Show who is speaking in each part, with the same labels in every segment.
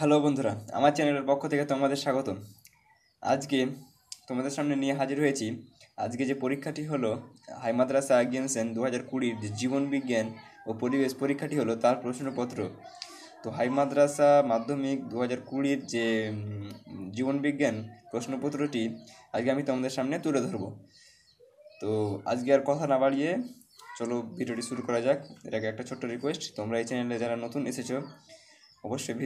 Speaker 1: hello বন্ধুরা আমার চ্যানেলের পক্ষ থেকে তোমাদের স্বাগত আজকে তোমাদের সামনে নিয়ে হাজির হয়েছি আজকে যে পরীক্ষাটি হলো হাই মাদ্রাসা গেমসেন দু হাজার কুড়ির যে জীবন বিজ্ঞান ও পরিবেশ পরীক্ষাটি হলো তার প্রশ্নপত্র তো হাই মাদ্রাসা মাধ্যমিক দু হাজার কুড়ির যে জীবনবিজ্ঞান প্রশ্নপত্রটি আজকে আমি তোমাদের সামনে তুলে ধরব তো আজকে আর কথা না বাড়িয়ে চলো ভিডিওটি শুরু করা যাক এর আগে একটা ছোট্ট রিকোয়েস্ট তোমরা এই চ্যানেলে যারা নতুন এসেছো অবশ্যই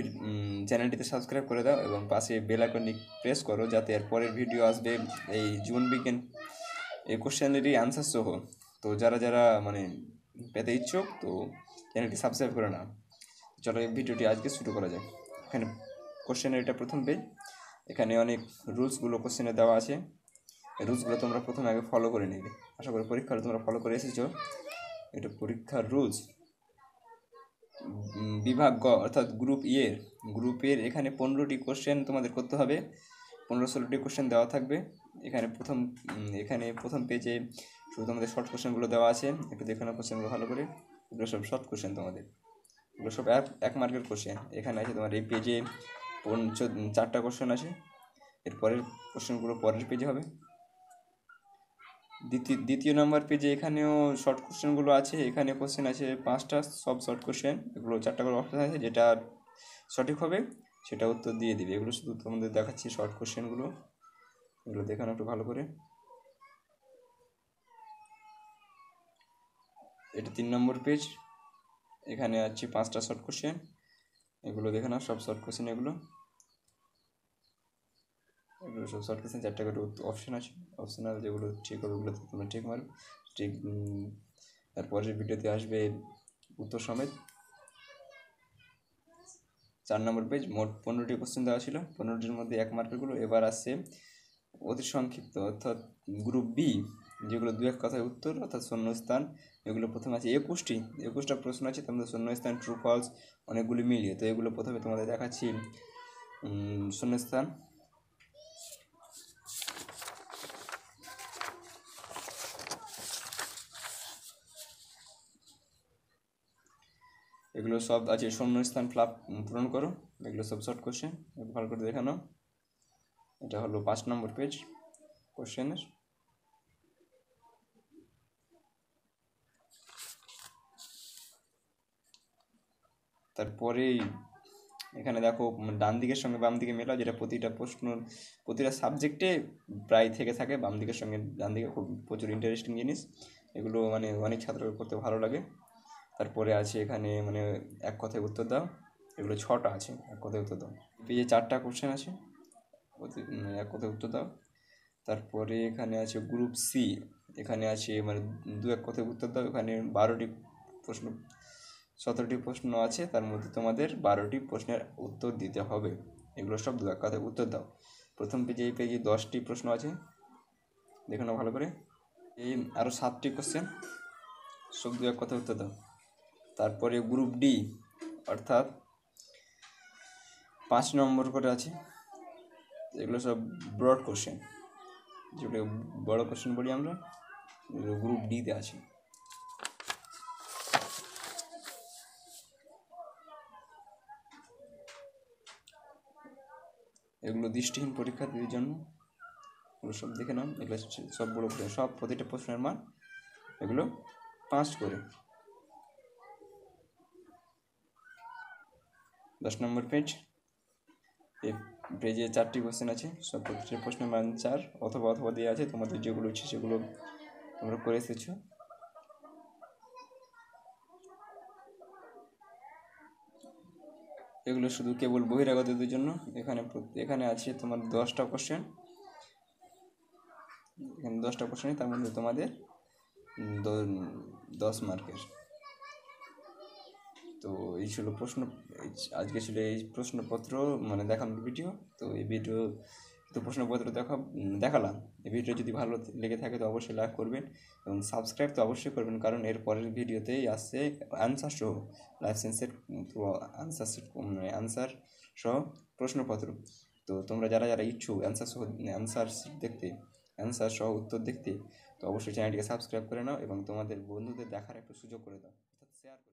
Speaker 1: চ্যানেলটিতে সাবস্ক্রাইব করে দাও এবং পাশে বেল আইকনটি প্রেস করো যাতে এর পরের ভিডিও আসবে এই জীবন বিজ্ঞান এই কোশ্চেনেরই আনসার সহ তো যারা যারা মানে পেতে ইচ্ছুক তো চ্যানেলটি সাবস্ক্রাইব করে না চলো এই ভিডিওটি আজকে শুরু করা যায় এখানে কোশ্চেনের এটা প্রথম পেজ এখানে অনেক রুলসগুলো কোশ্চেনে দেওয়া আছে রুলসগুলো তোমরা প্রথমে আগে ফলো করে নেবে আশা করি পরীক্ষাটা তোমরা ফলো করে এসেছো এটা পরীক্ষার রুলস বিভাগ গ অর্থাৎ গ্রুপ ইয়ের গ্রুপের এখানে পনেরোটি কোশ্চেন তোমাদের করতে হবে পনেরো ষোলোটি কোশ্চেন দেওয়া থাকবে এখানে প্রথম এখানে প্রথম পেজে শুধু তোমাদের শর্ট কোশ্চেনগুলো দেওয়া আছে একটু দেখে নাও কোশ্চেনগুলো ভালো করে এগুলো সব শর্ট কোশ্চেন তোমাদের এগুলো সব এক এক মার্কের কোশ্চেন এখানে আছে তোমার এই পেজে চারটা কোশ্চেন আছে এরপরের কোশ্চেনগুলো পরের পেজে হবে দ্বিতীয় দ্বিতীয় নম্বর পেজে এখানেও শর্ট কোশ্চেনগুলো আছে এখানে কোশ্চেন আছে পাঁচটা সব শর্ট কোশ্চেন এগুলো চারটা করে অপশান আছে যেটা সঠিক হবে সেটা উত্তর দিয়ে দিবে এগুলো শুধু তোমাদের দেখাচ্ছি শর্ট কোশ্চেনগুলো এগুলো দেখানো একটু ভালো করে এটা তিন নম্বর পেজ এখানে আছে পাঁচটা শর্ট কোশ্চেন এগুলো দেখে নাও সব শর্ট কোশ্চেন এগুলো এগুলো সব শর্ট কোয়েশ্চেন চারটা করে অপশান আছে অপশনাল যেগুলো ঠিক হবে ওগুলোতে তোমরা ঠিক মারো ঠিক তারপরে ভিডিওতে আসবে উত্তর সমেত চার নম্বর পেজ মোট পনেরোটি কোশ্চেন দেওয়া ছিল পনেরোটির মধ্যে এক মার্কেরগুলো এবার আসছে অতি সংক্ষিপ্ত অর্থাৎ গ্রুপ বি যেগুলো দু এক কথায় উত্তর অর্থাৎ শূন্যস্থান এগুলো প্রথমে আছে একুশটি একুশটা প্রশ্ন আছে তোমাদের শূন্যস্থান ট্রু ফলস অনেকগুলি মিলিয়ে তো এগুলো প্রথমে তোমাদের দেখাচ্ছি শূন্যস্থান এগুলো সব আছে শূন্যস্থান ফ্লাপ পূরণ করো এগুলো সব শর্ট কোশ্চেন ভালো করে দেখানো এটা হলো পাঁচ নম্বর পেজ কোশ্চেনের তারপরেই এখানে দেখো ডান দিকের সঙ্গে বাম দিকে মেলা যেটা প্রতিটা প্রশ্ন প্রতিটা সাবজেক্টে প্রায় থেকে থাকে বাম দিকের সঙ্গে ডান দিকে খুব প্রচুর ইন্টারেস্টিং জিনিস এগুলো মানে অনেক ছাত্র করতে ভালো লাগে তারপরে আছে এখানে মানে এক কথায় উত্তর দাও এগুলো ছটা আছে এক কথায় উত্তর দাও পেজে চারটা কোশ্চেন আছে মানে এক কথায় উত্তর দাও তারপরে এখানে আছে গ্রুপ সি এখানে আছে মানে দু এক কথায় উত্তর দাও এখানে বারোটি প্রশ্ন সতেরোটি প্রশ্ন আছে তার মধ্যে তোমাদের বারোটি প্রশ্নের উত্তর দিতে হবে এগুলো সব দু এক কথায় উত্তর দাও প্রথম পেজে এই পেজে দশটি প্রশ্ন আছে দেখে নাও ভালো করে এই আরও সাতটি কোশ্চেন সব দু এক কথায় উত্তর দাও তারপরে গ্রুপ ডি অর্থাৎ পাঁচ নম্বর করে আছে এগুলো সব ব্রড কোশ্চেন যেগুলো বড় কোশ্চেন বলি আমরা এগুলো গ্রুপ ডিতে আছে এগুলো দৃষ্টিহীন পরীক্ষার্থীদের জন্য এগুলো সব দেখে নাম এগুলো সব বড় সব প্রতিটা প্রশ্নের মান এগুলো পাঁচ করে দশ নম্বর পেজ এই পেজে চারটি কোশ্চেন আছে সব প্রতিটি প্রশ্নের মান চার অথবা অথবা দেওয়া আছে তোমাদের যেগুলো হচ্ছে সেগুলো তোমরা করে এসেছো এগুলো শুধু কেবল বহিরাগতদের জন্য এখানে এখানে আছে তোমার দশটা কোশ্চেন এখানে দশটা কোশ্চেন তার মধ্যে তোমাদের দশ মার্কের তো এই ছিল প্রশ্ন আজকে ছিল এই প্রশ্নপত্র মানে দেখানোর ভিডিও তো এই ভিডিও তো প্রশ্নপত্র দেখা দেখালাম এই ভিডিও যদি ভালো লেগে থাকে তো অবশ্যই লাইক করবেন এবং সাবস্ক্রাইব তো অবশ্যই করবেন কারণ এর পরের ভিডিওতেই আসছে আনসার সহ লাইসেন্সের তো আনসার সেট মানে আনসার সহ প্রশ্নপত্র তো তোমরা যারা যারা ইচ্ছুক অ্যান্সার সহ অ্যান্সার শিট দেখতে অ্যান্সার সহ উত্তর দেখতে তো অবশ্যই চ্যানেলটিকে সাবস্ক্রাইব করে নাও এবং তোমাদের বন্ধুদের দেখার একটু সুযোগ করে দাও শেয়ার